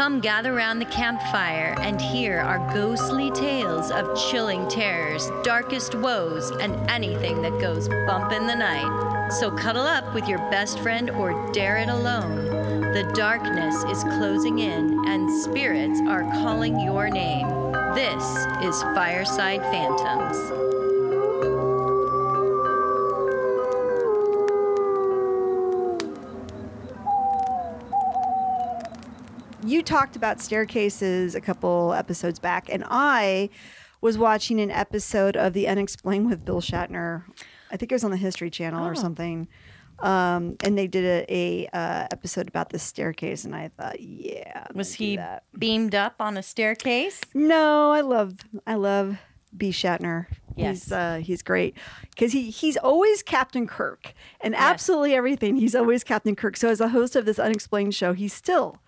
Come gather round the campfire and hear our ghostly tales of chilling terrors, darkest woes, and anything that goes bump in the night. So cuddle up with your best friend or dare it alone. The darkness is closing in and spirits are calling your name. This is Fireside Phantoms. talked about staircases a couple episodes back, and I was watching an episode of The Unexplained with Bill Shatner. I think it was on the History Channel oh. or something. Um, and they did a, a uh, episode about the staircase, and I thought, yeah, I'm was he beamed up on a staircase? No, I love, I love B. Shatner. Yes. He's, uh, he's great because he, he's always Captain Kirk and yes. absolutely everything. He's always Captain Kirk. So, as a host of this unexplained show, he's still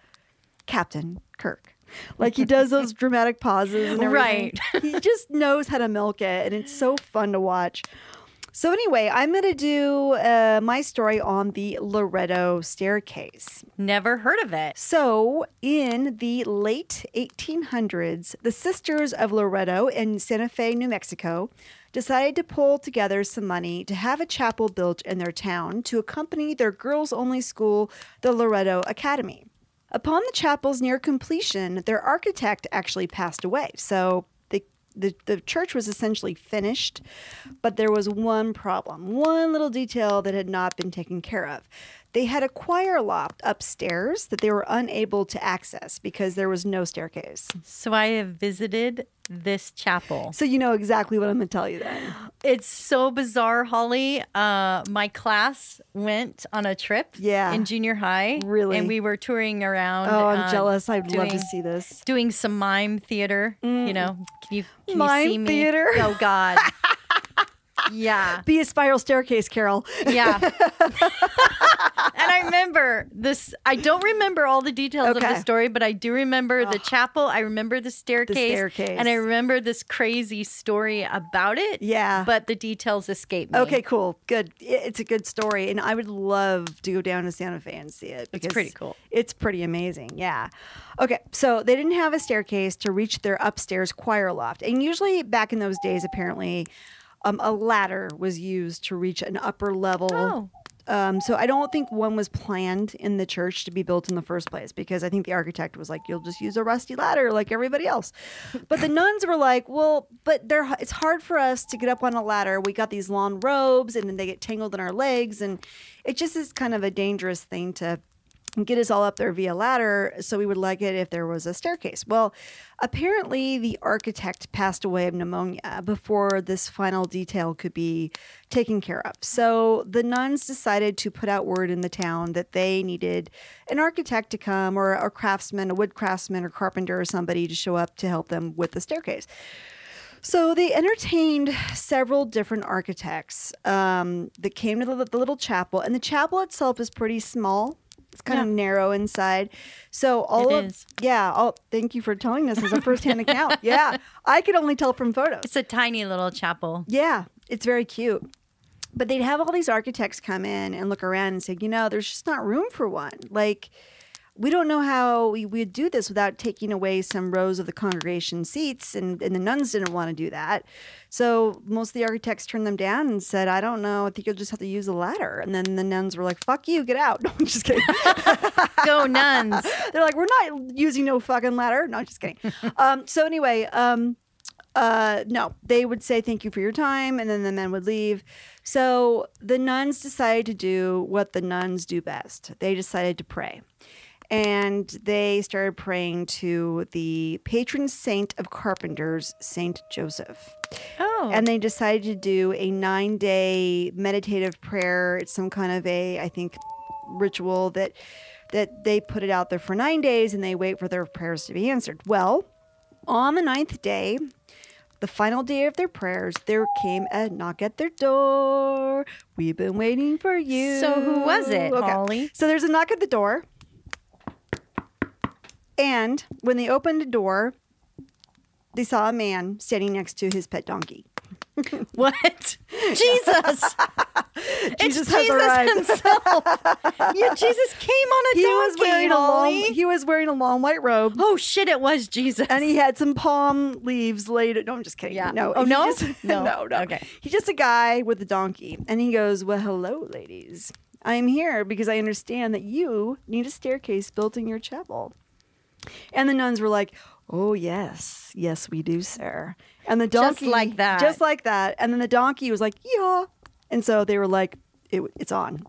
Captain Kirk. Like he does those dramatic pauses and everything. Right. he just knows how to milk it, and it's so fun to watch. So anyway, I'm going to do uh, my story on the Loretto Staircase. Never heard of it. So in the late 1800s, the Sisters of Loretto in Santa Fe, New Mexico, decided to pull together some money to have a chapel built in their town to accompany their girls-only school, the Loretto Academy. Upon the chapel's near completion, their architect actually passed away. So the, the, the church was essentially finished, but there was one problem, one little detail that had not been taken care of. They had a choir loft upstairs that they were unable to access because there was no staircase. So I have visited this chapel. So you know exactly what I'm going to tell you then. It's so bizarre, Holly. Uh, my class went on a trip yeah. in junior high. Really? And we were touring around. Oh, I'm um, jealous. I'd doing, love to see this. Doing some mime theater. Mm. You know, can you, can mime you see me? theater? Oh, God. yeah. Be a spiral staircase, Carol. Yeah. And I remember this. I don't remember all the details okay. of the story, but I do remember oh. the chapel. I remember the staircase, the staircase, and I remember this crazy story about it. Yeah, but the details escape me. Okay, cool, good. It's a good story, and I would love to go down to Santa Fe and see it. it's pretty cool. It's pretty amazing. Yeah. Okay, so they didn't have a staircase to reach their upstairs choir loft, and usually back in those days, apparently. Um, a ladder was used to reach an upper level oh. Um, so I don't think one was planned in the church to be built in the first place because I think the architect was like, "You'll just use a rusty ladder like everybody else," but the nuns were like, "Well, but they it's hard for us to get up on a ladder. We got these long robes, and then they get tangled in our legs, and it just is kind of a dangerous thing to and get us all up there via ladder. So we would like it if there was a staircase. Well, apparently the architect passed away of pneumonia before this final detail could be taken care of. So the nuns decided to put out word in the town that they needed an architect to come or a craftsman, a wood craftsman or carpenter or somebody to show up to help them with the staircase. So they entertained several different architects um, that came to the, the little chapel, and the chapel itself is pretty small it's kind yeah. of narrow inside. So all it of is. yeah, all thank you for telling us as a firsthand account. Yeah. I could only tell from photos. It's a tiny little chapel. Yeah. It's very cute. But they'd have all these architects come in and look around and say, you know, there's just not room for one. Like we don't know how we would do this without taking away some rows of the congregation seats, and, and the nuns didn't want to do that. So most of the architects turned them down and said, I don't know, I think you'll just have to use a ladder. And then the nuns were like, fuck you, get out. No, I'm just kidding. Go nuns. They're like, we're not using no fucking ladder. No, I'm just kidding. um, so anyway, um, uh, no, they would say thank you for your time, and then the men would leave. So the nuns decided to do what the nuns do best. They decided to pray and they started praying to the patron saint of carpenters, Saint Joseph. Oh. And they decided to do a nine day meditative prayer. It's some kind of a, I think, ritual that that they put it out there for nine days and they wait for their prayers to be answered. Well, on the ninth day, the final day of their prayers, there came a knock at their door. We've been waiting for you. So who was it, okay. Holly? So there's a knock at the door. And when they opened a door, they saw a man standing next to his pet donkey. what? Jesus! Jesus, Jesus himself. yeah, Jesus came on a he donkey. Was wearing a long, he was wearing a long white robe. Oh shit! It was Jesus, and he had some palm leaves laid. No, I'm just kidding. Yeah. No. Oh no? Just, no. No. No. Okay. He's just a guy with a donkey, and he goes, "Well, hello, ladies. I am here because I understand that you need a staircase built in your chapel." And the nuns were like, Oh, yes. Yes, we do, sir. And the donkey. Just like that. Just like that. And then the donkey was like, Yeah. And so they were like, it, it's on.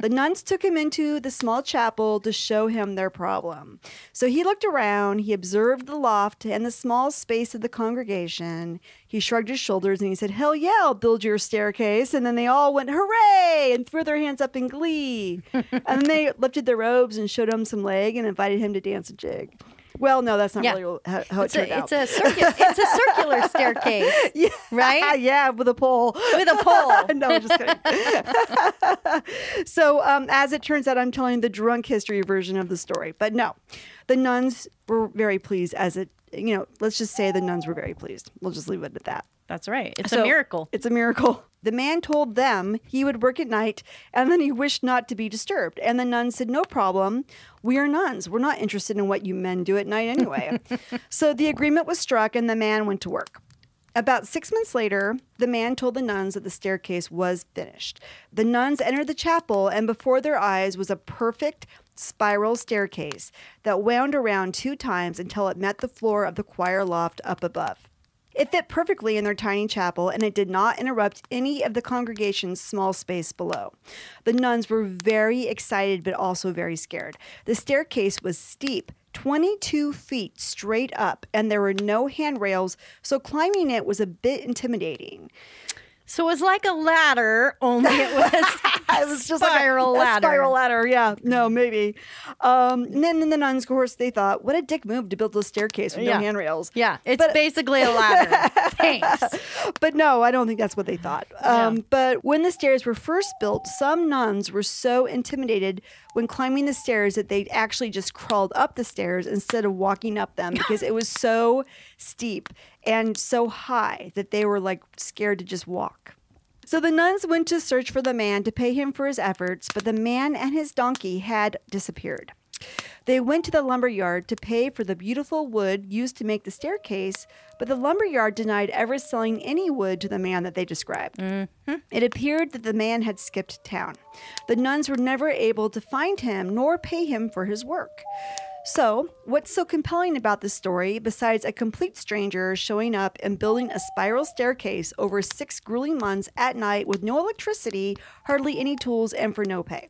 the nuns took him into the small chapel to show him their problem. So he looked around, he observed the loft and the small space of the congregation. He shrugged his shoulders and he said, Hell yeah, I'll build your staircase. And then they all went, Hooray! and threw their hands up in glee. and then they lifted their robes and showed him some leg and invited him to dance a jig. Well, no, that's not yeah. really how, how it's it turned a, out. It's a, circu- it's a circular staircase, yeah. right? Yeah, with a pole. With a pole. no, I'm just kidding. so, um, as it turns out, I'm telling the drunk history version of the story. But no, the nuns were very pleased as it, you know, let's just say the nuns were very pleased. We'll just leave it at that. That's right. It's so, a miracle. It's a miracle. The man told them he would work at night and then he wished not to be disturbed. And the nuns said, No problem. We are nuns. We're not interested in what you men do at night anyway. so the agreement was struck and the man went to work. About six months later, the man told the nuns that the staircase was finished. The nuns entered the chapel, and before their eyes was a perfect spiral staircase that wound around two times until it met the floor of the choir loft up above. It fit perfectly in their tiny chapel, and it did not interrupt any of the congregation's small space below. The nuns were very excited, but also very scared. The staircase was steep, 22 feet straight up, and there were no handrails, so climbing it was a bit intimidating. So it was like a ladder, only it was. it was just spiral like a, ladder. A spiral ladder, yeah. No, maybe. Um, and then the nuns, of course, they thought, what a dick move to build a staircase with yeah. no handrails. Yeah, it's but, basically a ladder. Thanks. But no, I don't think that's what they thought. Um, yeah. But when the stairs were first built, some nuns were so intimidated when climbing the stairs that they actually just crawled up the stairs instead of walking up them because it was so steep and so high that they were like scared to just walk. So the nuns went to search for the man to pay him for his efforts, but the man and his donkey had disappeared. They went to the lumber yard to pay for the beautiful wood used to make the staircase, but the lumber yard denied ever selling any wood to the man that they described. Mm -hmm. It appeared that the man had skipped town. The nuns were never able to find him nor pay him for his work. So, what's so compelling about this story, besides a complete stranger showing up and building a spiral staircase over six grueling months at night with no electricity, hardly any tools, and for no pay?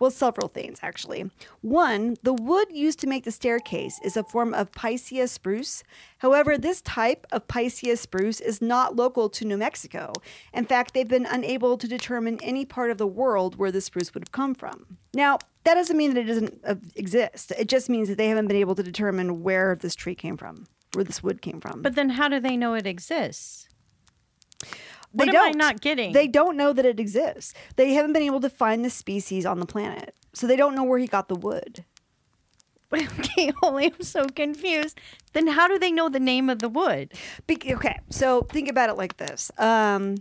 Well, several things actually. One, the wood used to make the staircase is a form of Picea spruce. However, this type of Picea spruce is not local to New Mexico. In fact, they've been unable to determine any part of the world where the spruce would have come from. Now, that doesn't mean that it doesn't uh, exist. It just means that they haven't been able to determine where this tree came from, where this wood came from. But then, how do they know it exists? They what am don't. I not getting? They don't know that it exists. They haven't been able to find the species on the planet, so they don't know where he got the wood. okay, holy, I'm so confused. Then how do they know the name of the wood? Be okay, so think about it like this: um,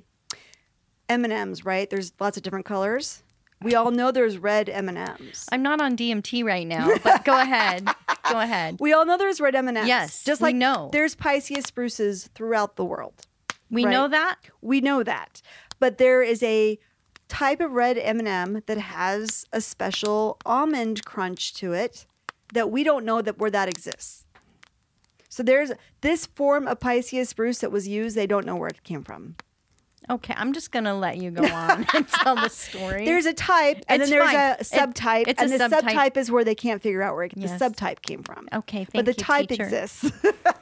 M and M's, right? There's lots of different colors. We all know there's red M&Ms. I'm not on DMT right now, but go ahead. Go ahead. We all know there's red M&Ms. Yes. Just like no. there's Pisces spruces throughout the world. We right? know that. We know that. But there is a type of red M&M that has a special almond crunch to it that we don't know that where that exists. So there's this form of Pisces spruce that was used, they don't know where it came from. Okay, I'm just gonna let you go on and tell the story. There's a type, and it's then there's fine. a subtype, it, and the subtype. subtype. is where they can't figure out where yes. the subtype came from. Okay, thank but the you, type teacher. exists.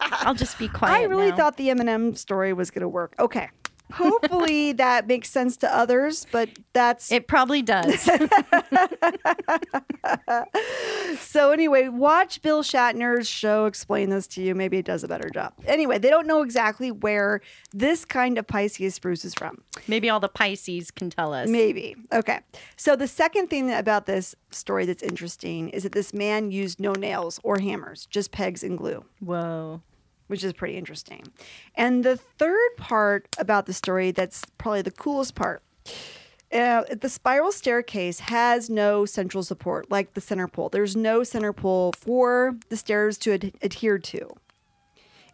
I'll just be quiet. I really now. thought the Eminem story was gonna work. Okay hopefully that makes sense to others, but that's it probably does. so anyway, watch Bill Shatner's show explain this to you. Maybe it does a better job. Anyway, they don't know exactly where this kind of Pisces spruce is from. Maybe all the Pisces can tell us. Maybe. Okay. So the second thing about this story that's interesting is that this man used no nails or hammers, just pegs and glue. Whoa which is pretty interesting. And the third part about the story that's probably the coolest part. Uh, the spiral staircase has no central support like the center pole. There's no center pole for the stairs to ad- adhere to.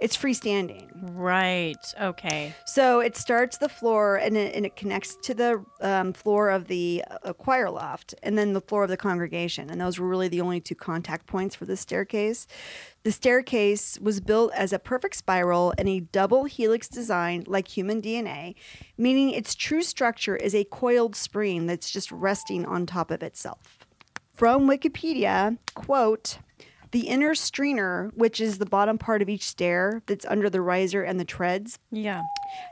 It's freestanding. Right. Okay. So it starts the floor and it, and it connects to the um, floor of the uh, uh, choir loft and then the floor of the congregation. And those were really the only two contact points for the staircase. The staircase was built as a perfect spiral in a double helix design like human DNA, meaning its true structure is a coiled spring that's just resting on top of itself. From Wikipedia, quote, the inner strainer, which is the bottom part of each stair that's under the riser and the treads. Yeah.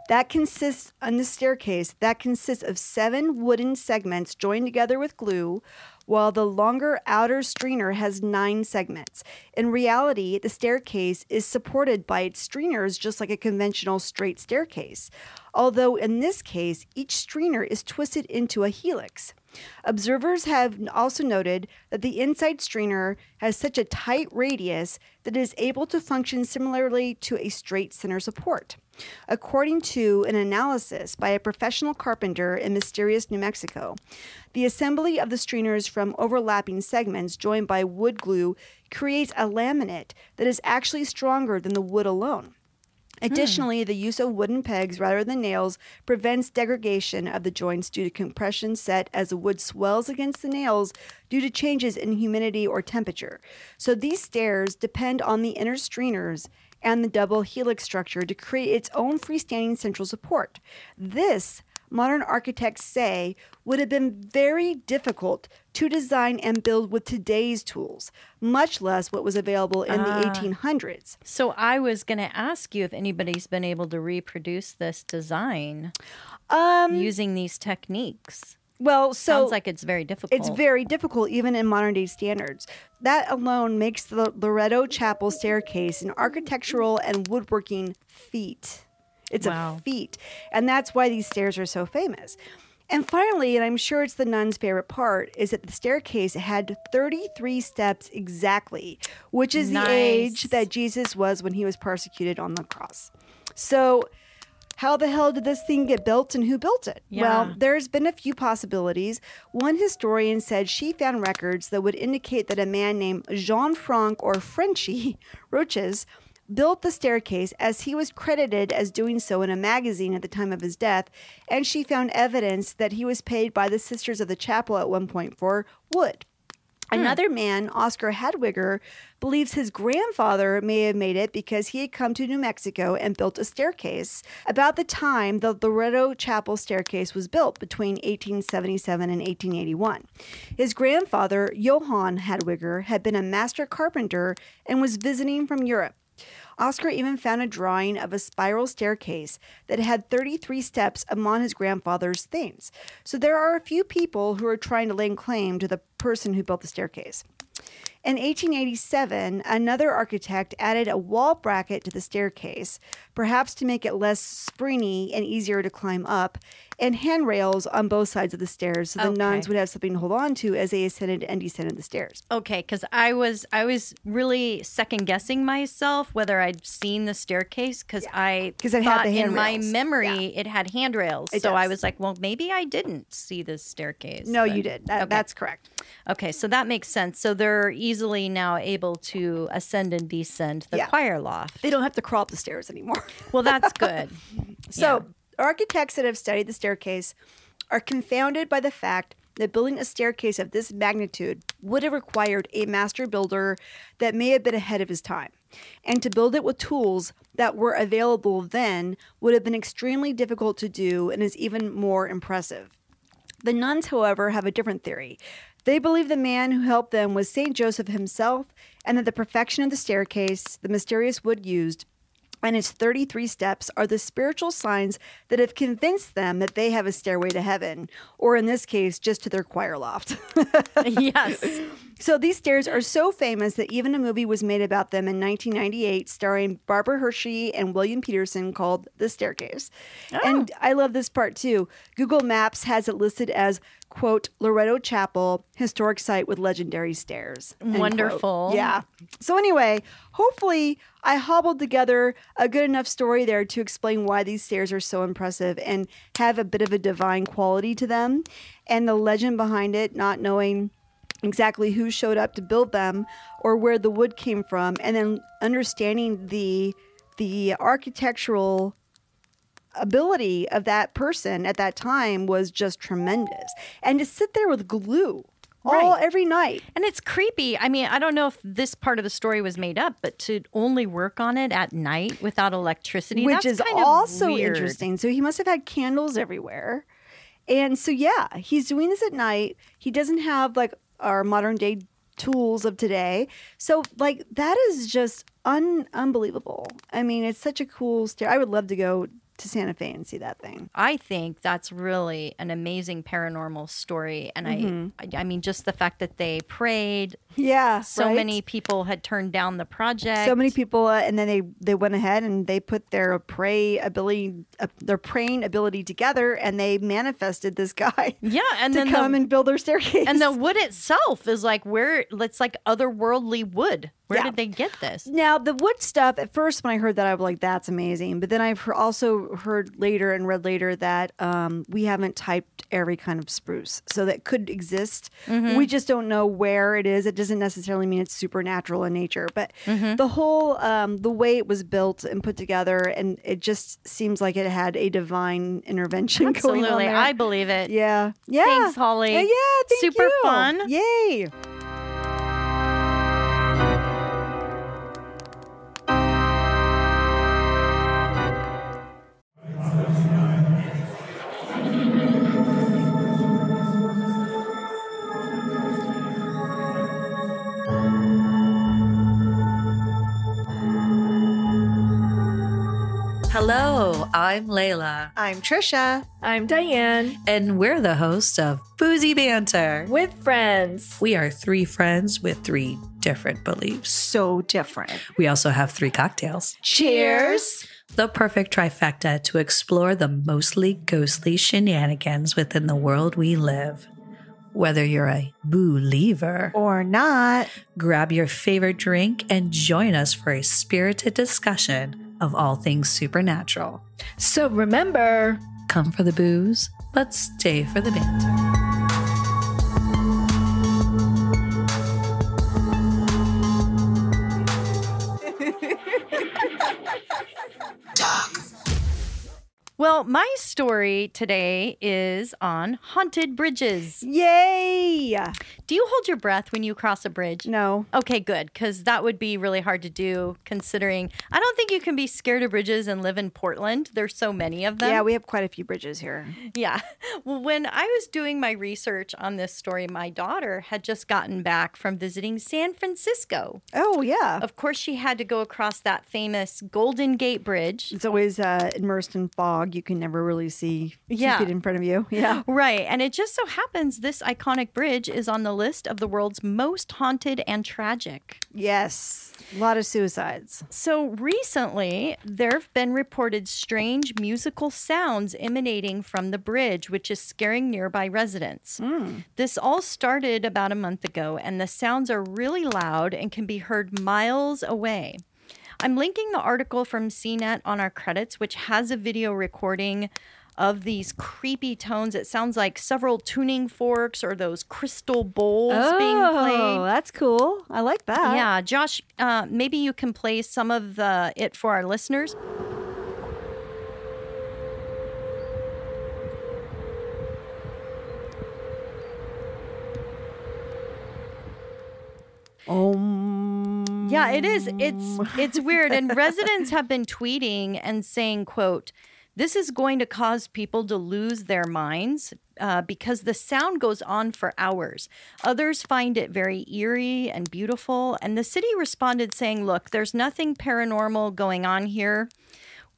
That consists on the staircase, that consists of seven wooden segments joined together with glue while the longer outer streaner has nine segments. In reality, the staircase is supported by its streamers just like a conventional straight staircase, although in this case, each streamer is twisted into a helix. Observers have also noted that the inside streaner has such a tight radius that is able to function similarly to a straight center support. According to an analysis by a professional carpenter in mysterious New Mexico, the assembly of the stringers from overlapping segments joined by wood glue creates a laminate that is actually stronger than the wood alone. Hmm. Additionally, hmm. the use of wooden pegs rather than nails prevents degradation of the joints due to compression set as the wood swells against the nails due to changes in humidity or temperature. So these stairs depend on the inner strainers and the double helix structure to create its own freestanding central support. This modern architects say would have been very difficult to design and build with today's tools, much less what was available in the 1800s. Ah. So I was going to ask you if anybody's been able to reproduce this design um, using these techniques. Well, so sounds like it's very difficult. It's very difficult, even in modern day standards. That alone makes the Loretto Chapel staircase an architectural and woodworking feat. It's wow. a feat. And that's why these stairs are so famous. And finally, and I'm sure it's the nun's favorite part, is that the staircase had 33 steps exactly, which is nice. the age that Jesus was when he was persecuted on the cross. So, how the hell did this thing get built and who built it? Yeah. Well, there's been a few possibilities. One historian said she found records that would indicate that a man named Jean Franc or Frenchy Roches built the staircase as he was credited as doing so in a magazine at the time of his death, and she found evidence that he was paid by the Sisters of the Chapel at one point for wood. Hmm. Another man, Oscar Hadwiger, believes his grandfather may have made it because he had come to New Mexico and built a staircase about the time the Loretto Chapel staircase was built between 1877 and 1881. His grandfather, Johann Hadwiger, had been a master carpenter and was visiting from Europe. Oscar even found a drawing of a spiral staircase that had 33 steps among his grandfather's things. So there are a few people who are trying to lay claim to the person who built the staircase. In 1887, another architect added a wall bracket to the staircase, perhaps to make it less springy and easier to climb up, and handrails on both sides of the stairs so the okay. nuns would have something to hold on to as they ascended and descended the stairs. Okay, cuz I was I was really second guessing myself whether I'd seen the staircase cuz yeah. I cuz it had the in my memory yeah. it had handrails. It so does. I was like, well, maybe I didn't see the staircase. No, but, you did. That, okay. That's correct. Okay, so that makes sense. So there they're easily now able to ascend and descend the yeah. choir loft. They don't have to crawl up the stairs anymore. well, that's good. so, yeah. architects that have studied the staircase are confounded by the fact that building a staircase of this magnitude would have required a master builder that may have been ahead of his time. And to build it with tools that were available then would have been extremely difficult to do and is even more impressive. The nuns, however, have a different theory. They believe the man who helped them was Saint Joseph himself, and that the perfection of the staircase the mysterious wood used and its 33 steps are the spiritual signs that have convinced them that they have a stairway to heaven, or in this case, just to their choir loft. yes. So these stairs are so famous that even a movie was made about them in 1998, starring Barbara Hershey and William Peterson, called The Staircase. Oh. And I love this part too. Google Maps has it listed as quote Loretto Chapel, historic site with legendary stairs. Wonderful. Quote. Yeah. So anyway, hopefully I hobbled together a good enough story there to explain why these stairs are so impressive and have a bit of a divine quality to them. And the legend behind it, not knowing exactly who showed up to build them or where the wood came from, and then understanding the the architectural ability of that person at that time was just tremendous. And to sit there with glue all right. every night. And it's creepy. I mean, I don't know if this part of the story was made up, but to only work on it at night without electricity, which is also weird. interesting. So he must have had candles everywhere. And so yeah, he's doing this at night. He doesn't have like our modern day tools of today. So like that is just un- unbelievable. I mean, it's such a cool stair. I would love to go to Santa Fe and see that thing. I think that's really an amazing paranormal story, and mm-hmm. I, I mean, just the fact that they prayed. Yeah, so right? many people had turned down the project. So many people, uh, and then they they went ahead and they put their pray ability, uh, their praying ability together, and they manifested this guy. Yeah, and to then come the, and build their staircase. And the wood itself is like where it's like otherworldly wood. Where yeah. did they get this? Now, the wood stuff, at first, when I heard that, I was like, that's amazing. But then I've also heard later and read later that um, we haven't typed every kind of spruce. So that could exist. Mm -hmm. We just don't know where it is. It doesn't necessarily mean it's supernatural in nature. But mm -hmm. the whole, um, the way it was built and put together, and it just seems like it had a divine intervention Absolutely. going on. Absolutely. I believe it. Yeah. Yeah. Thanks, Holly. yeah. Super you. fun. Yay. Hello, I'm Layla. I'm Trisha. I'm Diane. And we're the host of Boozy Banter with Friends. We are three friends with three different beliefs. So different. We also have three cocktails. Cheers. The perfect trifecta to explore the mostly ghostly shenanigans within the world we live. Whether you're a believer or not, grab your favorite drink and join us for a spirited discussion of all things supernatural. So remember come for the booze, but stay for the banter. Well, my story today is on haunted bridges. Yay! Do you hold your breath when you cross a bridge? No. Okay, good, because that would be really hard to do considering I don't think you can be scared of bridges and live in Portland. There's so many of them. Yeah, we have quite a few bridges here. Yeah. Well, when I was doing my research on this story, my daughter had just gotten back from visiting San Francisco. Oh, yeah. Of course, she had to go across that famous Golden Gate Bridge. It's always uh, immersed in fog. You can never really see yeah. in front of you. Yeah. Right. And it just so happens this iconic bridge is on the list of the world's most haunted and tragic. Yes, a lot of suicides. So recently, there have been reported strange musical sounds emanating from the bridge, which is scaring nearby residents. Mm. This all started about a month ago, and the sounds are really loud and can be heard miles away. I'm linking the article from CNET on our credits, which has a video recording of these creepy tones. It sounds like several tuning forks or those crystal bowls oh, being played. Oh, that's cool. I like that. Yeah, Josh, uh, maybe you can play some of the, it for our listeners. Um. Yeah, it is. It's it's weird. And residents have been tweeting and saying, "quote this is going to cause people to lose their minds uh, because the sound goes on for hours. Others find it very eerie and beautiful. And the city responded saying, Look, there's nothing paranormal going on here.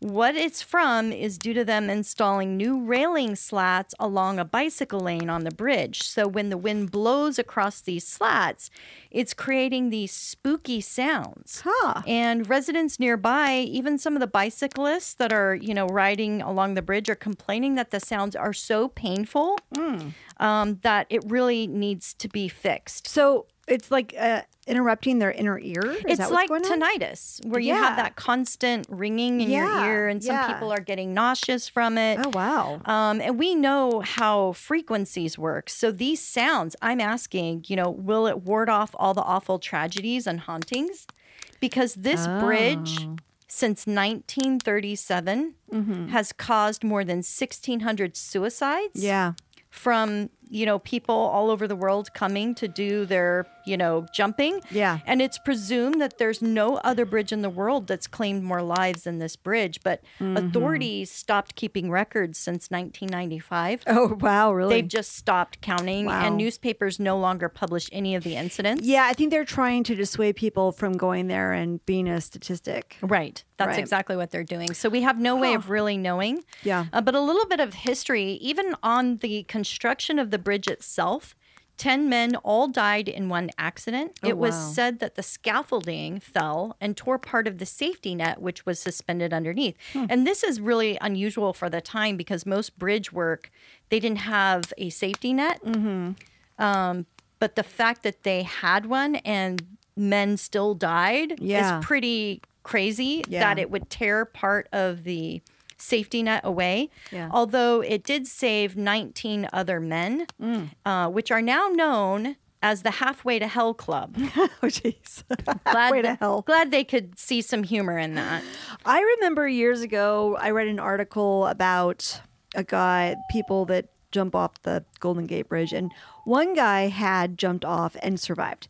What it's from is due to them installing new railing slats along a bicycle lane on the bridge. So when the wind blows across these slats, it's creating these spooky sounds. Huh. And residents nearby, even some of the bicyclists that are, you know, riding along the bridge are complaining that the sounds are so painful mm. um, that it really needs to be fixed. So it's like a uh, interrupting their inner ear? Is it's like tinnitus, where you yeah. have that constant ringing in yeah. your ear, and some yeah. people are getting nauseous from it. Oh, wow. Um, and we know how frequencies work. So these sounds, I'm asking, you know, will it ward off all the awful tragedies and hauntings? Because this oh. bridge since 1937 mm -hmm. has caused more than 1,600 suicides. Yeah. From you know, people all over the world coming to do their, you know, jumping. Yeah. And it's presumed that there's no other bridge in the world that's claimed more lives than this bridge. But mm-hmm. authorities stopped keeping records since 1995. Oh, wow, really? They've just stopped counting, wow. and newspapers no longer publish any of the incidents. Yeah, I think they're trying to dissuade people from going there and being a statistic. Right. That's right. exactly what they're doing. So we have no way huh. of really knowing. Yeah. Uh, but a little bit of history, even on the construction of the bridge itself, 10 men all died in one accident. Oh, it was wow. said that the scaffolding fell and tore part of the safety net, which was suspended underneath. Hmm. And this is really unusual for the time because most bridge work, they didn't have a safety net. Mm -hmm. um, but the fact that they had one and men still died yeah. is pretty crazy yeah. that it would tear part of the safety net away. Yeah. Although it did save 19 other men, mm. uh, which are now known as the Halfway to Hell Club. oh, jeez. Halfway to Hell. Glad they could see some humor in that. I remember years ago, I read an article about a guy, people that jump off the Golden Gate Bridge, and one guy had jumped off and survived.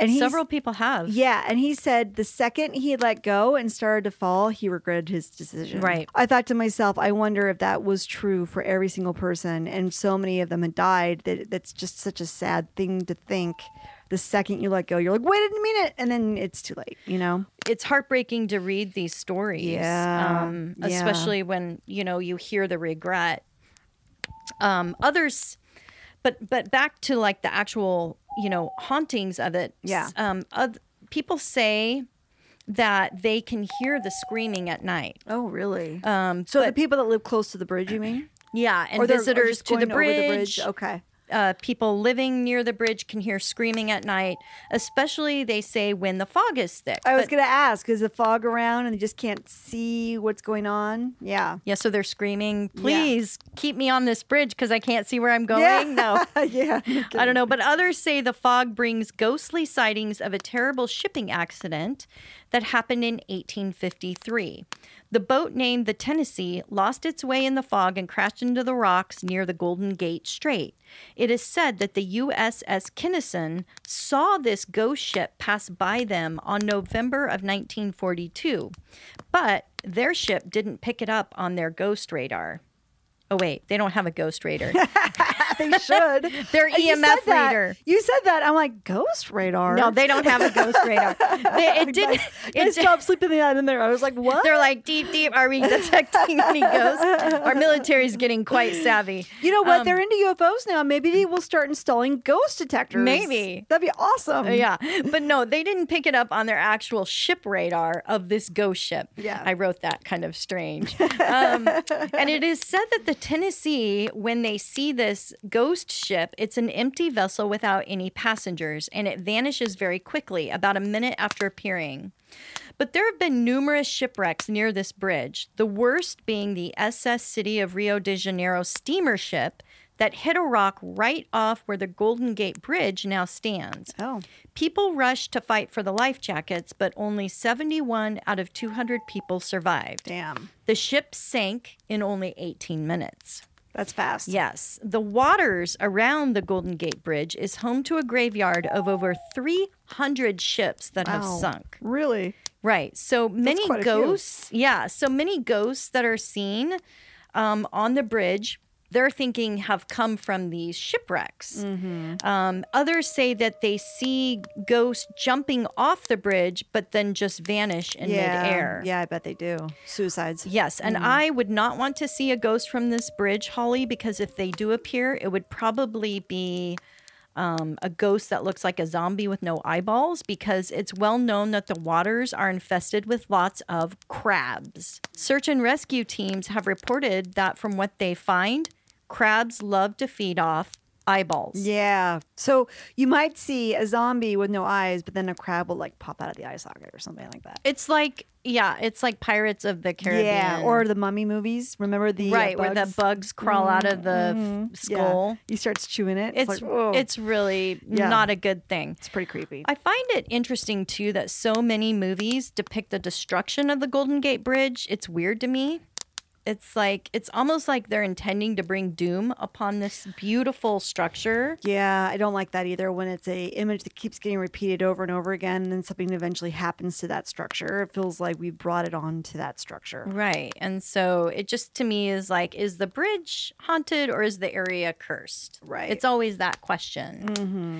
And several people have. Yeah, and he said the second he let go and started to fall, he regretted his decision. Right. I thought to myself, I wonder if that was true for every single person, and so many of them had died. That that's just such a sad thing to think. The second you let go, you're like, wait a minute, and then it's too late. You know. It's heartbreaking to read these stories. Yeah. Um, especially yeah. when you know you hear the regret. Um, others but but back to like the actual you know, hauntings of it. Yeah. Um, uh, people say that they can hear the screaming at night. Oh, really? Um, so but, the people that live close to the bridge, you mean? Yeah, and or visitors to the bridge, the bridge. Okay uh, people living near the bridge can hear screaming at night, especially they say when the fog is thick. I was going to ask, is the fog around and they just can't see what's going on? Yeah. Yeah, so they're screaming, please yeah. keep me on this bridge because I can't see where I'm going. Yeah. No. yeah. I don't know. But others say the fog brings ghostly sightings of a terrible shipping accident that happened in 1853. The boat named the Tennessee lost its way in the fog and crashed into the rocks near the Golden Gate Strait. It is said that the USS Kinnison saw this ghost ship pass by them on November of 1942, but their ship didn't pick it up on their ghost radar. Oh wait, they don't have a ghost radar. they should. They're EMF oh, you radar. reader. You said that. I'm like ghost radar. No, they don't have a ghost radar. They, it didn't. Guys, it guys did, stopped sleeping the night in there. I was like, what? They're like deep, deep. Are we detecting any ghosts? Our military's getting quite savvy. You know what? Um, they're into UFOs now. Maybe they will start installing ghost detectors. Maybe that'd be awesome. Uh, yeah, but no, they didn't pick it up on their actual ship radar of this ghost ship. Yeah, I wrote that kind of strange. Um, and it is said that the Tennessee, when they see this ghost ship, it's an empty vessel without any passengers and it vanishes very quickly, about a minute after appearing. But there have been numerous shipwrecks near this bridge, the worst being the SS City of Rio de Janeiro steamer ship that hit a rock right off where the Golden Gate Bridge now stands. Oh. People rushed to fight for the life jackets, but only 71 out of 200 people survived. Damn. The ship sank in only 18 minutes. That's fast. Yes. The waters around the Golden Gate Bridge is home to a graveyard of over 300 ships that wow. have sunk. Really? Right. So many ghosts. Yeah. So many ghosts that are seen um, on the bridge their thinking have come from these shipwrecks. Mm-hmm. Um, others say that they see ghosts jumping off the bridge, but then just vanish in yeah. midair. Yeah, I bet they do. Suicides. Yes. And mm-hmm. I would not want to see a ghost from this bridge, Holly, because if they do appear, it would probably be. Um, a ghost that looks like a zombie with no eyeballs because it's well known that the waters are infested with lots of crabs. Search and rescue teams have reported that from what they find, crabs love to feed off eyeballs. Yeah. So you might see a zombie with no eyes, but then a crab will like pop out of the eye socket or something like that. It's like yeah, it's like Pirates of the Caribbean. Yeah, or the Mummy movies. Remember the uh, right uh, where the bugs crawl mm -hmm. out of the mm -hmm. skull. Yeah. He starts chewing it. It's it's, like, it's really yeah. not a good thing. It's pretty creepy. I find it interesting too that so many movies depict the destruction of the Golden Gate Bridge. It's weird to me it's like it's almost like they're intending to bring doom upon this beautiful structure. Yeah, I don't like that either. When it's a image that keeps getting repeated over and over again, and then something eventually happens to that structure, it feels like we brought it on to that structure. Right, and so it just to me is like, is the bridge haunted or is the area cursed? Right, it's always that question. Mm -hmm.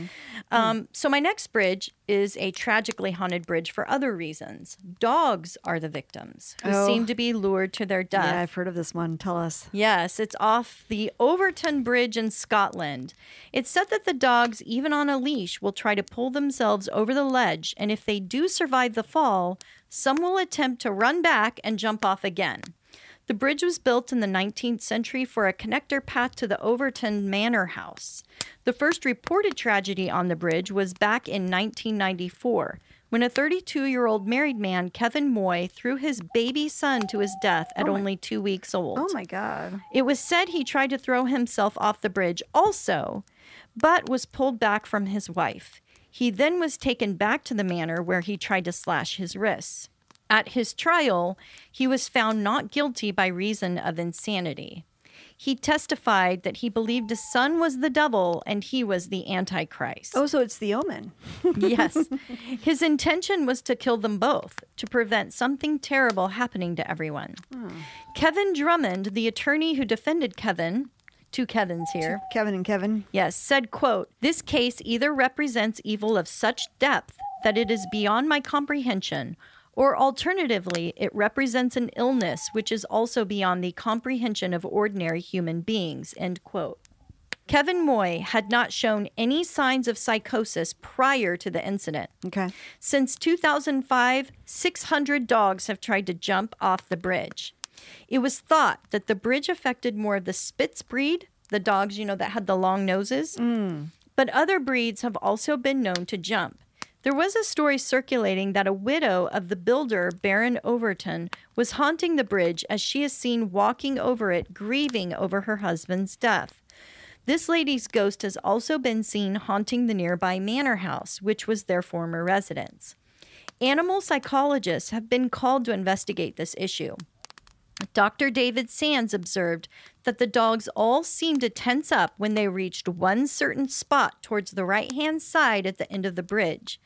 um, mm. So my next bridge is a tragically haunted bridge for other reasons. Dogs are the victims who oh. seem to be lured to their death. Yeah, I've heard of this one. Tell us. Yes, it's off the Overton Bridge in Scotland. It's said that the dogs, even on a leash, will try to pull themselves over the ledge, and if they do survive the fall, some will attempt to run back and jump off again. The bridge was built in the 19th century for a connector path to the Overton Manor House. The first reported tragedy on the bridge was back in 1994 when a 32 year old married man, Kevin Moy, threw his baby son to his death at oh only two weeks old. Oh my God. It was said he tried to throw himself off the bridge also, but was pulled back from his wife. He then was taken back to the manor where he tried to slash his wrists. At his trial, he was found not guilty by reason of insanity. He testified that he believed his son was the devil and he was the Antichrist. Oh, so it's the omen. yes. His intention was to kill them both to prevent something terrible happening to everyone. Hmm. Kevin Drummond, the attorney who defended Kevin, two Kevins here. Kevin and Kevin. Yes, said, quote, "This case either represents evil of such depth that it is beyond my comprehension or alternatively, it represents an illness which is also beyond the comprehension of ordinary human beings. End quote. Kevin Moy had not shown any signs of psychosis prior to the incident. Okay. Since 2005, 600 dogs have tried to jump off the bridge. It was thought that the bridge affected more of the Spitz breed, the dogs, you know, that had the long noses. Mm. But other breeds have also been known to jump. There was a story circulating that a widow of the builder Baron Overton was haunting the bridge as she is seen walking over it, grieving over her husband's death. This lady's ghost has also been seen haunting the nearby manor house, which was their former residence. Animal psychologists have been called to investigate this issue. Dr. David Sands observed that the dogs all seemed to tense up when they reached one certain spot towards the right hand side at the end of the bridge.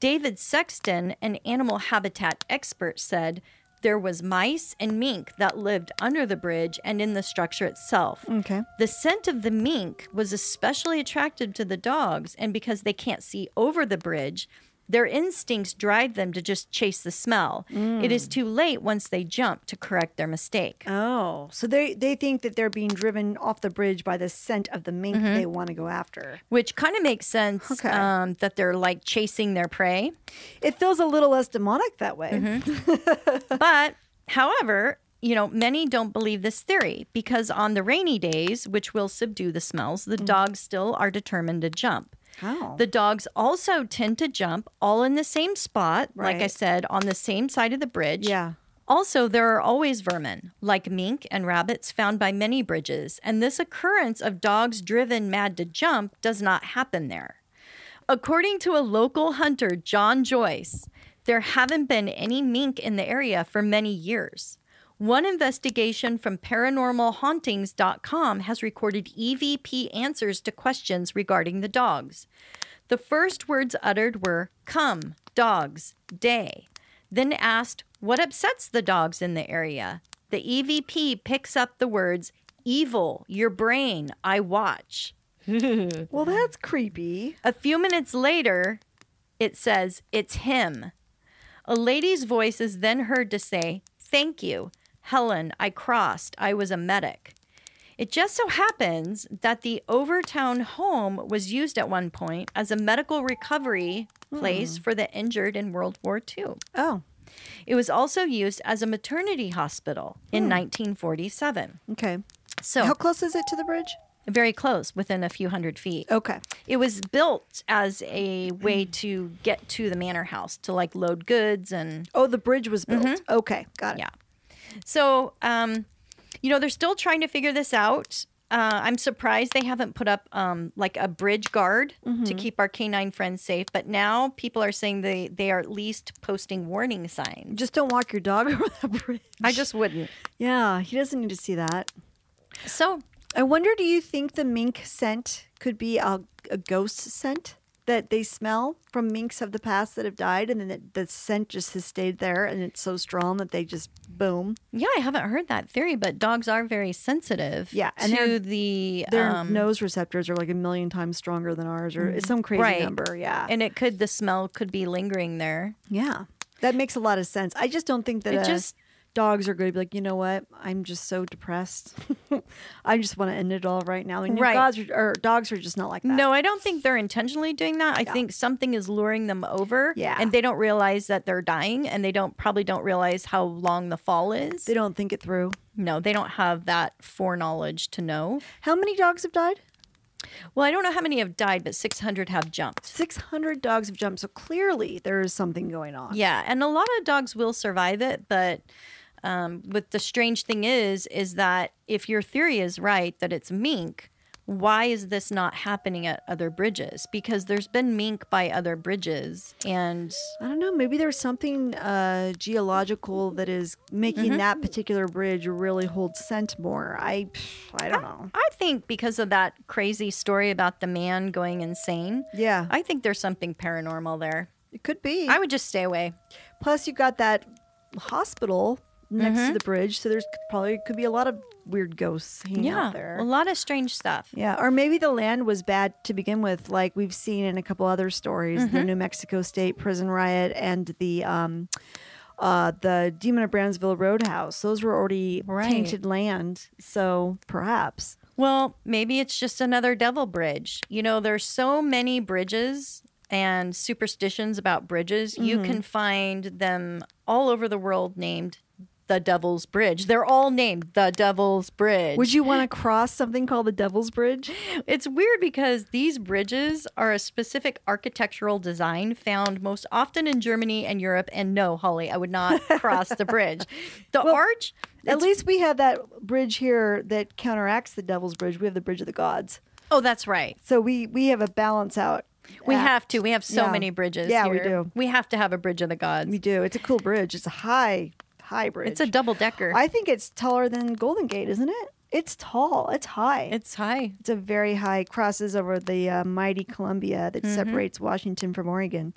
David Sexton, an animal habitat expert, said there was mice and mink that lived under the bridge and in the structure itself. Okay. The scent of the mink was especially attractive to the dogs, and because they can't see over the bridge, their instincts drive them to just chase the smell. Mm. It is too late once they jump to correct their mistake. Oh, so they, they think that they're being driven off the bridge by the scent of the mink mm-hmm. they want to go after. Which kind of makes sense okay. um, that they're like chasing their prey. It feels a little less demonic that way. Mm-hmm. but, however, you know, many don't believe this theory because on the rainy days, which will subdue the smells, the mm dogs still are determined to jump. How? The dogs also tend to jump all in the same spot, right. like I said, on the same side of the bridge. Yeah. Also, there are always vermin, like mink and rabbits, found by many bridges, and this occurrence of dogs driven mad to jump does not happen there. According to a local hunter, John Joyce, there haven't been any mink in the area for many years. One investigation from paranormalhauntings.com has recorded EVP answers to questions regarding the dogs. The first words uttered were, Come, dogs, day. Then asked, What upsets the dogs in the area? The EVP picks up the words, Evil, your brain, I watch. well, that's creepy. A few minutes later, it says, It's him. A lady's voice is then heard to say, Thank you. Helen, I crossed, I was a medic. It just so happens that the Overtown home was used at one point as a medical recovery hmm. place for the injured in World War II. Oh. It was also used as a maternity hospital in 1947. Hmm. Okay. So, how close is it to the bridge? Very close, within a few hundred feet. Okay. It was built as a way to get to the manor house to like load goods and. Oh, the bridge was built. Mm -hmm. Okay, got it. Yeah. So, um, you know, they're still trying to figure this out. Uh, I'm surprised they haven't put up um, like a bridge guard mm-hmm. to keep our canine friends safe. But now people are saying they, they are at least posting warning signs. Just don't walk your dog over the bridge. I just wouldn't. Yeah, he doesn't need to see that. So I wonder do you think the mink scent could be a, a ghost scent? that they smell from minks of the past that have died, and then it, the scent just has stayed there, and it's so strong that they just boom. Yeah, I haven't heard that theory, but dogs are very sensitive. Yeah, and to the their um, nose receptors are like a million times stronger than ours, or it's mm, some crazy right. number. Yeah, and it could the smell could be lingering there. Yeah, that makes a lot of sense. I just don't think that it a, just dogs are going to be like, you know what? I'm just so depressed. I just want to end it all right now. And right. Dogs are, or dogs are just not like that. No, I don't think they're intentionally doing that. I yeah. think something is luring them over. Yeah. And they don't realize that they're dying and they don't probably don't realize how long the fall is. They don't think it through. No, they don't have that foreknowledge to know. How many dogs have died? Well, I don't know how many have died, but 600 have jumped. 600 dogs have jumped. So clearly there is something going on. Yeah. And a lot of dogs will survive it, but um, but the strange thing is, is that if your theory is right that it's mink, why is this not happening at other bridges? Because there's been mink by other bridges, and I don't know. Maybe there's something uh, geological that is making mm -hmm. that particular bridge really hold scent more. I, I don't I, know. I think because of that crazy story about the man going insane. Yeah, I think there's something paranormal there. It could be. I would just stay away. Plus, you got that hospital next mm-hmm. to the bridge. So there's probably could be a lot of weird ghosts hanging yeah, out there. A lot of strange stuff. Yeah. Or maybe the land was bad to begin with, like we've seen in a couple other stories mm-hmm. the New Mexico State prison riot and the. Um, uh, the Demon of Brownsville Roadhouse; those were already right. tainted land, so perhaps. Well, maybe it's just another devil bridge. You know, there's so many bridges and superstitions about bridges. Mm-hmm. You can find them all over the world named the Devil's Bridge. They're all named the Devil's Bridge. Would you want to cross something called the Devil's Bridge? It's weird because these bridges are a specific architectural design found most often in Germany and Europe. And no, Holly, I would not cross the bridge. The well, arch. At least we have that bridge here that counteracts the Devil's Bridge. We have the Bridge of the Gods. Oh, that's right. So we we have a balance out we Act. have to. We have so yeah. many bridges. Yeah, here. we do. We have to have a bridge of the gods. We do. It's a cool bridge. It's a high high bridge. It's a double decker. I think it's taller than Golden Gate, isn't it? It's tall. It's high. It's high. It's a very high crosses over the uh, mighty Columbia that mm-hmm. separates Washington from Oregon.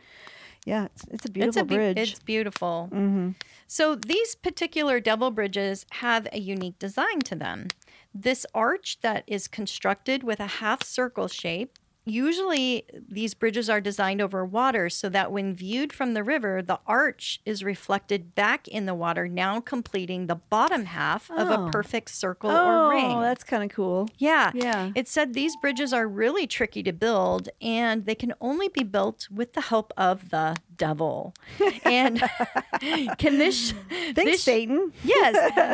Yeah, it's, it's a beautiful it's a be- bridge. It's beautiful. Mm-hmm. So these particular double bridges have a unique design to them. This arch that is constructed with a half circle shape usually these bridges are designed over water so that when viewed from the river, the arch is reflected back in the water, now completing the bottom half oh. of a oh. perfect circle oh, or ring. Oh, that's kind of cool. Yeah. Yeah. It said these bridges are really tricky to build and they can only be built with the help of the devil. and can this Thanks, this, Satan? Yes.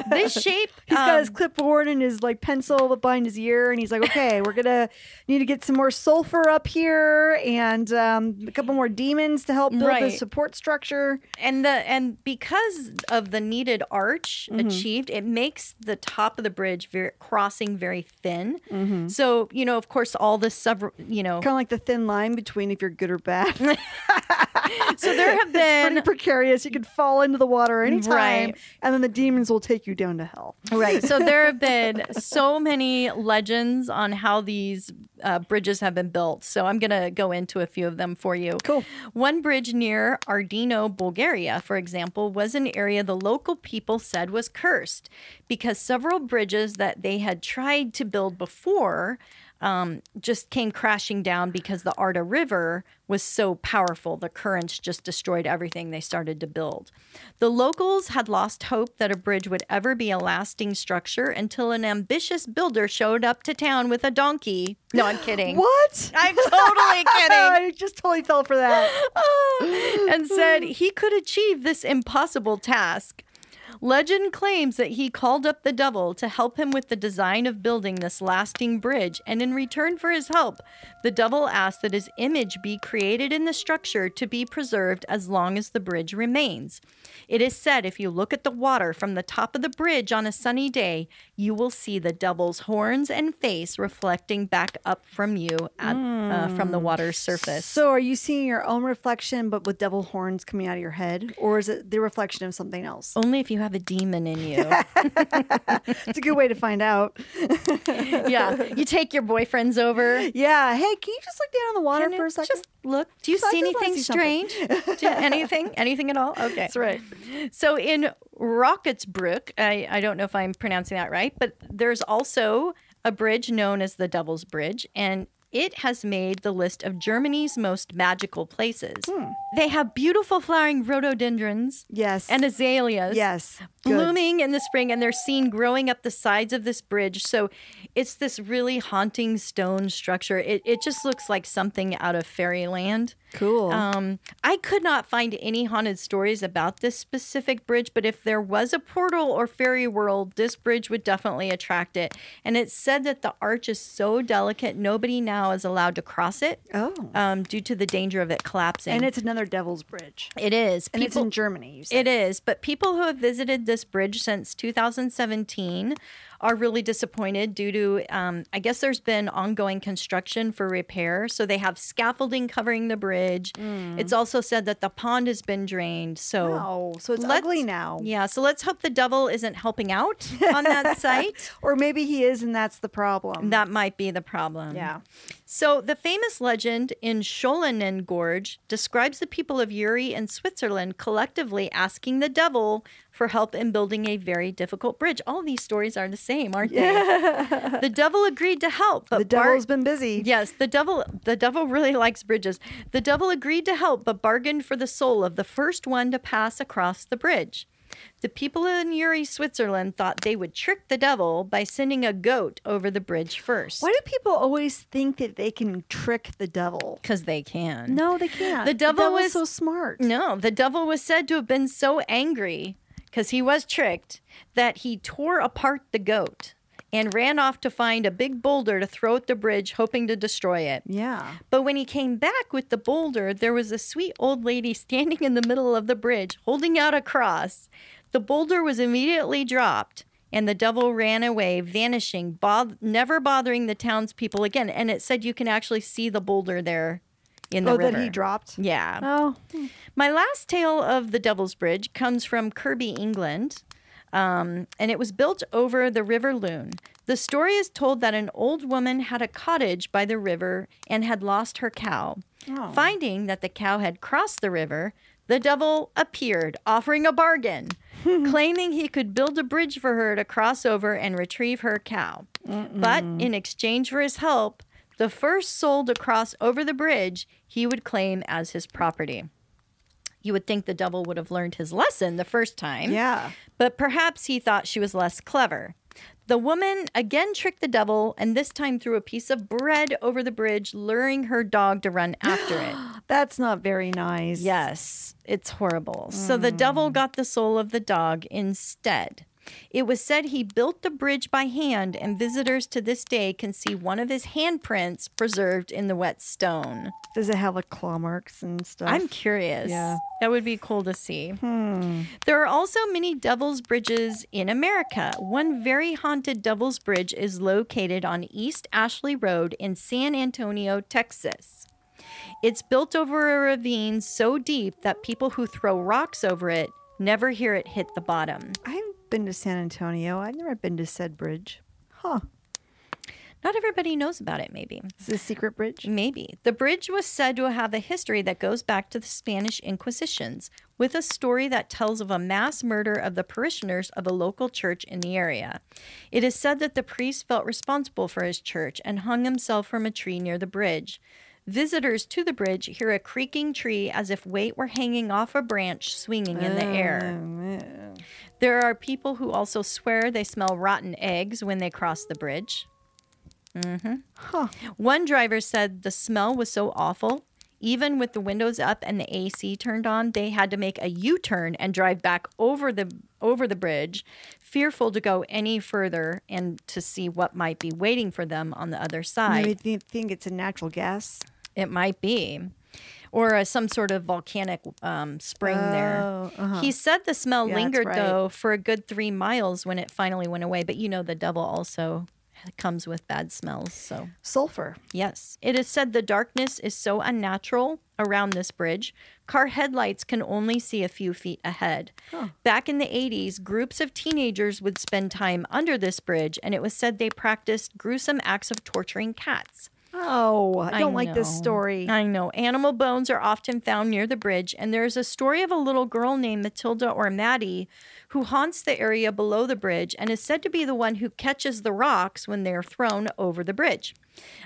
This shape He's got his um, clipboard and his like pencil behind his ear and he's like, "Okay, we're going to need to get some more soul Telfer up here and um, a couple more demons to help build right. the support structure. And the and because of the needed arch mm -hmm. achieved, it makes the top of the bridge very, crossing very thin. Mm -hmm. So you know, of course, all the several you know, kind of like the thin line between if you're good or bad. so there have been it's pretty precarious. You could fall into the water anytime, right. and then the demons will take you down to hell. Right. So there have been so many legends on how these uh, bridges have been built. So I'm going to go into a few of them for you. Cool. One bridge near Ardino, Bulgaria, for example, was an area the local people said was cursed because several bridges that they had tried to build before um, just came crashing down because the Arda River was so powerful. The currents just destroyed everything they started to build. The locals had lost hope that a bridge would ever be a lasting structure until an ambitious builder showed up to town with a donkey. No, I'm kidding. what? I'm totally kidding. I just totally fell for that. and said he could achieve this impossible task. Legend claims that he called up the devil to help him with the design of building this lasting bridge, and in return for his help, the devil asked that his image be created in the structure to be preserved as long as the bridge remains. It is said if you look at the water from the top of the bridge on a sunny day, you will see the devil's horns and face reflecting back up from you at, mm. uh, from the hmm. water's surface. So, are you seeing your own reflection, but with devil horns coming out of your head, or is it the reflection of something else? Only if you have a demon in you. it's a good way to find out. yeah, you take your boyfriends over. Yeah. Hey, can you just look down on the water can for a second? Just look. Do you so see anything see strange? anything? Anything at all? Okay. That's right. So in Rocketsbrook. I, I don't know if I'm pronouncing that right, but there's also a bridge known as the Devil's Bridge, and it has made the list of Germany's most magical places. Hmm. They have beautiful flowering rhododendrons. Yes. And azaleas. Yes. Mm-hmm. blooming in the spring and they're seen growing up the sides of this bridge. So it's this really haunting stone structure. It, it just looks like something out of fairyland. Cool. Um, I could not find any haunted stories about this specific bridge, but if there was a portal or fairy world, this bridge would definitely attract it. And it's said that the arch is so delicate, nobody now is allowed to cross it. Oh. Um, due to the danger of it collapsing. And it's another devil's bridge. It is. People, and it's in Germany, It is. But people who have visited this bridge since 2017 are really disappointed due to, um, I guess there's been ongoing construction for repair. So they have scaffolding covering the bridge. Mm. It's also said that the pond has been drained. So, wow. so it's ugly now. Yeah. So let's hope the devil isn't helping out on that site. or maybe he is, and that's the problem. That might be the problem. Yeah. So the famous legend in Scholenen Gorge describes the people of Uri in Switzerland collectively asking the devil for help in building a very difficult bridge. All these stories are the same same, aren't yeah. they? The devil agreed to help, but the devil's bar- been busy. Yes, the devil the devil really likes bridges. The devil agreed to help, but bargained for the soul of the first one to pass across the bridge. The people in Uri, Switzerland thought they would trick the devil by sending a goat over the bridge first. Why do people always think that they can trick the devil? Because they can. No, they can't. The devil the was so smart. No, the devil was said to have been so angry because he was tricked, that he tore apart the goat and ran off to find a big boulder to throw at the bridge, hoping to destroy it. Yeah. But when he came back with the boulder, there was a sweet old lady standing in the middle of the bridge holding out a cross. The boulder was immediately dropped. And the devil ran away, vanishing, bo- never bothering the townspeople again. And it said you can actually see the boulder there in oh, the oh, river. that he dropped. Yeah. Oh. My last tale of the Devil's Bridge comes from Kirby, England. Um, and it was built over the River Loon. The story is told that an old woman had a cottage by the river and had lost her cow. Oh. Finding that the cow had crossed the river, the devil appeared, offering a bargain, claiming he could build a bridge for her to cross over and retrieve her cow. Mm-mm. But in exchange for his help, the first soul to cross over the bridge, he would claim as his property. You would think the devil would have learned his lesson the first time. Yeah. But perhaps he thought she was less clever. The woman again tricked the devil and this time threw a piece of bread over the bridge, luring her dog to run after it. That's not very nice. Yes, it's horrible. Mm. So the hmm. devil got the soul of the dog instead. It was said he built the bridge by hand, and visitors to this day can see one of his handprints preserved in the wet stone. Does it have like claw marks and stuff? I'm curious. Yeah. That would be cool to see. Hmm. There are also many Devil's Bridges in America. One very haunted Devil's Bridge is located on East Ashley Road in San Antonio, Texas. It's built over a ravine so deep that people who throw rocks over it never hear it hit the bottom. I been to San Antonio. I've never been to said bridge. Huh. Not everybody knows about it, maybe. Is a secret bridge? Maybe. The bridge was said to have a history that goes back to the Spanish Inquisitions, with a story that tells of a mass murder of the parishioners of a local church in the area. It is said that the priest felt responsible for his church and hung himself from a tree near the bridge. Visitors to the bridge hear a creaking tree as if weight were hanging off a branch swinging in the air. Oh, there are people who also swear they smell rotten eggs when they cross the bridge. Mm -hmm. huh. One driver said the smell was so awful, even with the windows up and the AC turned on, they had to make a U-turn and drive back over the over the bridge, fearful to go any further and to see what might be waiting for them on the other side. You think it's a natural gas? It might be. Or uh, some sort of volcanic um, spring oh, there. Uh-huh. He said the smell yeah, lingered right. though for a good three miles when it finally went away. But you know, the devil also comes with bad smells. So sulfur. Yes. It is said the darkness is so unnatural around this bridge. Car headlights can only see a few feet ahead. Huh. Back in the 80s, groups of teenagers would spend time under this bridge and it was said they practiced gruesome acts of torturing cats. Oh, I don't I like this story. I know. Animal bones are often found near the bridge, and there is a story of a little girl named Matilda or Maddie who haunts the area below the bridge and is said to be the one who catches the rocks when they are thrown over the bridge.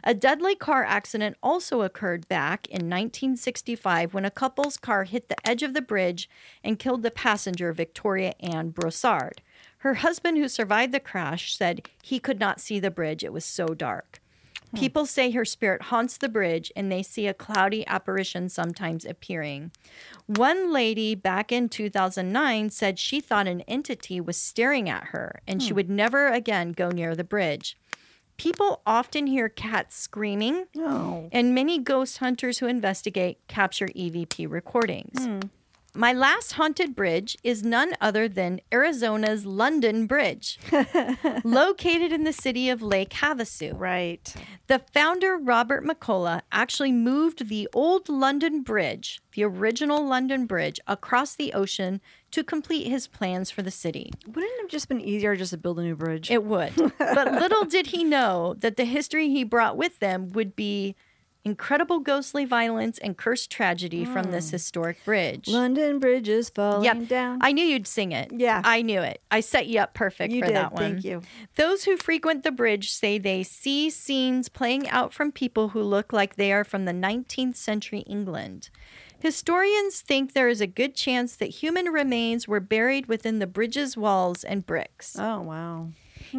A deadly car accident also occurred back in 1965 when a couple's car hit the edge of the bridge and killed the passenger, Victoria Ann Brossard. Her husband, who survived the crash, said he could not see the bridge, it was so dark. Hmm. People say her spirit haunts the bridge and they see a cloudy apparition sometimes appearing. One lady back in 2009 said she thought an entity was staring at her and hmm. she would never again go near the bridge. People often hear cats screaming, oh. and many ghost hunters who investigate capture EVP recordings. Hmm. My last haunted bridge is none other than Arizona's London Bridge, located in the city of Lake Havasu. Right. The founder, Robert McCullough, actually moved the old London Bridge, the original London Bridge, across the ocean to complete his plans for the city. Wouldn't it have just been easier just to build a new bridge? It would. but little did he know that the history he brought with them would be incredible ghostly violence and cursed tragedy mm. from this mm. historic bridge. London Bridge is falling yep. down. I knew you'd sing it. Yeah. I knew it. I set you up perfect you for did. that one. Thank you. Those who frequent the bridge say they see scenes playing out from people who look like they are from the 19th century England. Historians think there is a good chance that human remains were buried within the bridge's walls and bricks. Oh, wow.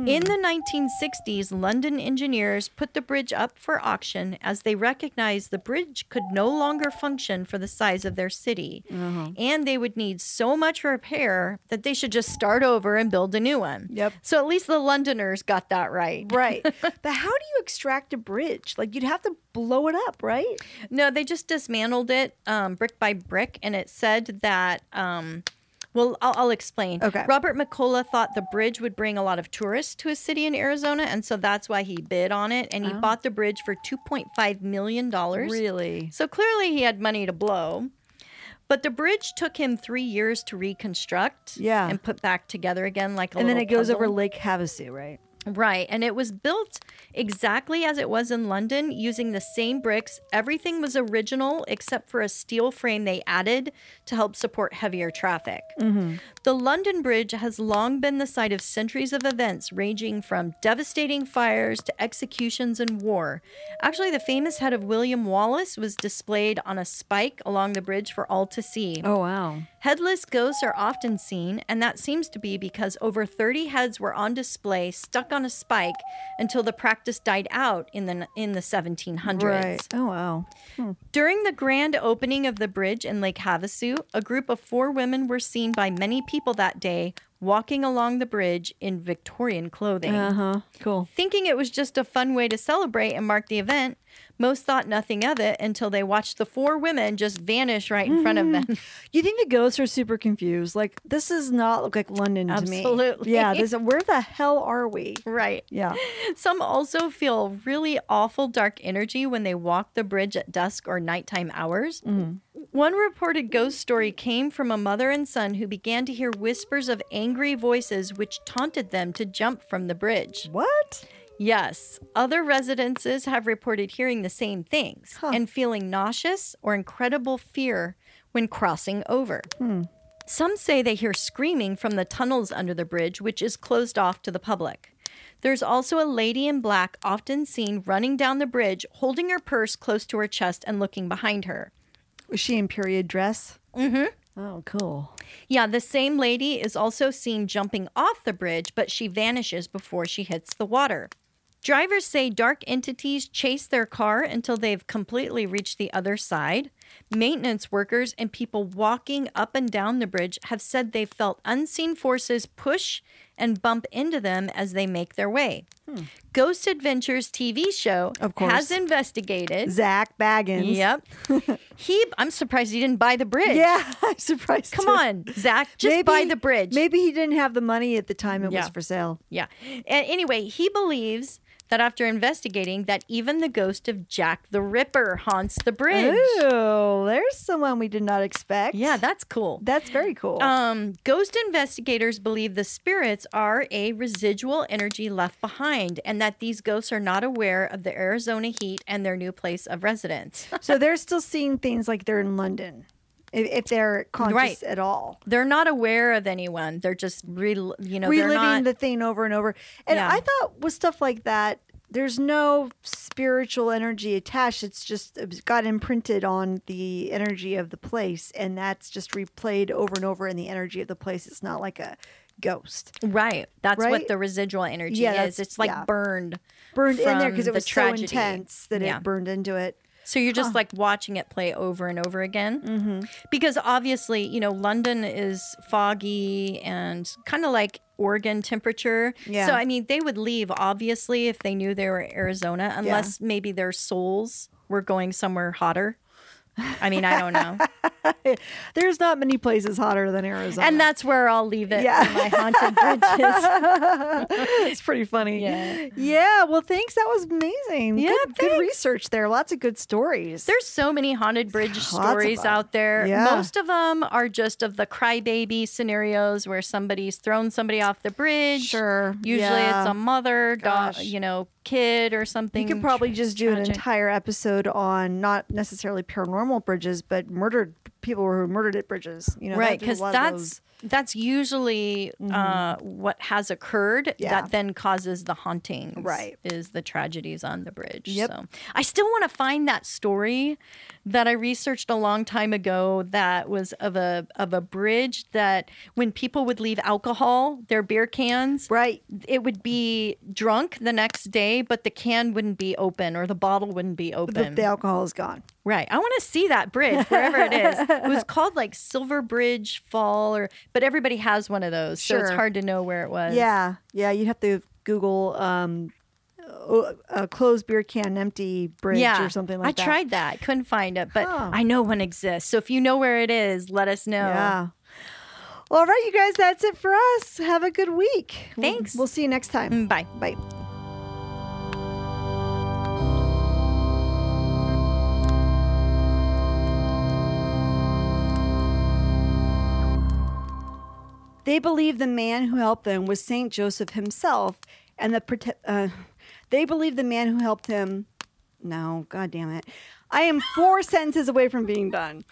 In hmm. the 1960s, London engineers put the bridge up for auction as they recognized the bridge could no longer function for the size of their city. Uh-huh. And they would need so much repair that they should just start over and build a new one. Yep. So at least the Londoners got that right. Right. but how do you extract a bridge? Like you'd have to blow it up, right? No, they just dismantled it um, brick by brick. And it said that. Um, well, I'll, I'll, explain. Okay. Robert McCullough thought the bridge would bring a lot of tourists to a city in Arizona, and so that's why he bid on it. And he oh. bought the bridge for $2.5 million. Really? So clearly he had money to blow. But the bridge took him three years to reconstruct yeah. and put back together again, like And then it goes over Lake Havasu, right? Right. And it was built exactly as it was in London, using the same bricks. Everything was original except for a steel frame they added to help support heavier traffic. Mm-hmm. The London Bridge has long been the site of centuries of events ranging from devastating fires to executions and war. Actually, the famous head of William Wallace was displayed on a spike along the bridge for all to see. Oh, wow. Headless ghosts are often seen, and that seems to be because over 30 heads were on display stuck on a spike until the practice practice died out in the in the 1700s. Right. Oh wow. Hmm. During the grand opening of the bridge in Lake Havasu, a group of four women were seen by many people that day walking along the bridge in Victorian clothing. Uh-huh. Cool. Thinking it was just a fun way to celebrate and mark the event, most thought nothing of it until they watched the four women just vanish right in mm -hmm. front of mm-hmm. them. You think the ghosts are super confused? Like this is not like London to Absolutely. me. Absolutely. Yeah. This, where the hell are we? Right. Yeah. Some also feel really awful dark energy when they walk the bridge at dusk or nighttime hours. Mm -hmm. One reported ghost story came from a mother and son who began to hear whispers of angry voices which taunted them to jump from the bridge. What? Yes. Other residences have reported hearing the same things huh. and feeling nauseous or incredible fear when crossing over. Hmm. Some say they hear screaming from the tunnels under the bridge, which is closed off to the public. There's also a lady in black often seen running down the bridge, holding her purse close to her chest and looking behind her. Was she in period dress? Mm hmm. Oh, cool. Yeah, the same lady is also seen jumping off the bridge, but she vanishes before she hits the water. Drivers say dark entities chase their car until they've completely reached the other side. Maintenance workers and people walking up and down the bridge have said they felt unseen forces push and bump into them as they make their way. Hmm. Ghost Adventures TV show of course. has investigated. Zach Baggins. Yep. he I'm surprised he didn't buy the bridge. Yeah, I'm surprised. Come too. on, Zach, just maybe, buy the bridge. Maybe he didn't have the money at the time it yeah. was for sale. Yeah. And anyway, he believes that after investigating that even the ghost of Jack the Ripper haunts the bridge. Ooh, there's someone we did not expect. Yeah, that's cool. That's very cool. Um, ghost investigators believe the spirits are a residual energy left behind and that these ghosts are not aware of the Arizona heat and their new place of residence. so they're still seeing things like they're in London if, if they're conscious right. at all. They're not aware of anyone. They're just re, you know reliving not, the thing over and over. And yeah. I thought with stuff like that, there's no spiritual energy attached. It's just it got imprinted on the energy of the place, and that's just replayed over and over in the energy of the place. It's not like a ghost. Right. That's right? what the residual energy yeah, is. It's like yeah. burned, burned in there because it was so intense that yeah. it burned into it. So you're just huh. like watching it play over and over again. Mm-hmm. Because obviously, you know, London is foggy and kind of like Oregon temperature. Yeah. So, I mean, they would leave obviously if they knew they were Arizona, unless yeah. maybe their souls were going somewhere hotter. I mean, I don't know. There's not many places hotter than Arizona. And that's where I'll leave it yeah. my haunted bridges. it's pretty funny. Yeah. Yeah. Well, thanks. That was amazing. Yeah. Good, good research there. Lots of good stories. There's so many haunted bridge stories out there. Yeah. Most of them are just of the crybaby scenarios where somebody's thrown somebody off the bridge. Sure. Usually yeah. it's a mother, you know, kid or something. You could probably just do an entire episode on not necessarily paranormal bridges, but murdered people who were murdered at bridges. You know, right? Because that's that's usually mm-hmm. uh, what has occurred yeah. that then causes the haunting. Right, is the tragedies on the bridge. Yep. So I still want to find that story that I researched a long time ago. That was of a of a bridge that when people would leave alcohol, their beer cans, right, it would be drunk the next day, but the can wouldn't be open or the bottle wouldn't be open. The, the alcohol is gone. Right. I want to see that bridge wherever it is. it was called like Silver Bridge Fall or but everybody has one of those. Sure. So it's hard to know where it was. Yeah. Yeah, you'd have to Google um a closed beer can empty bridge yeah, or something like I that. I tried that, couldn't find it, but huh. I know one exists. So if you know where it is, let us know. Yeah. Well, all right, you guys, that's it for us. Have a good week. Thanks. We'll, we'll see you next time. Mm, bye. Bye. They believe the man who helped them was Saint Joseph himself, and the uh, they believe the man who helped him. No, God damn it. I am four sentences away from being done.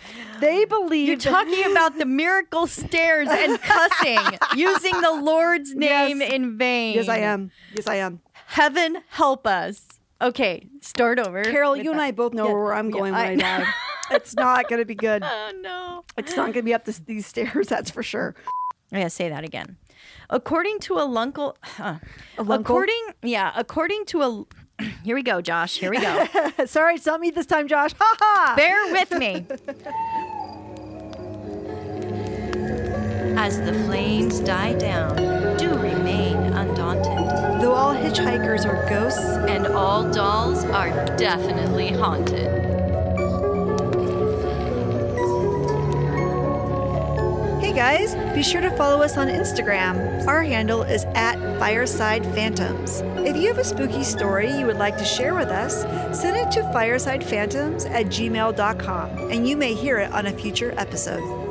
They believe you're talking about the miracle stairs and cussing, using the Lord's name yes. in vain. Yes, I am. Yes, I am. Heaven help us. Okay, start over. Carol, you that. and I both know yeah. where I'm going yeah, I, when I die. it's not going to be good. Oh, no. It's not going to be up this, these stairs, that's for sure. I gotta say that again. According to a lunkle, uh, a according yeah, according to a here we go, Josh. Here we go. Sorry, it's not me this time, Josh. Ha ha. Bear with me. As the flames die down, do remain undaunted. Though all hitchhikers are ghosts, and all dolls are definitely haunted. guys, be sure to follow us on Instagram. Our handle is at Fireside Phantoms. If you have a spooky story you would like to share with us, send it to firesidephantoms at gmail.com and you may hear it on a future episode.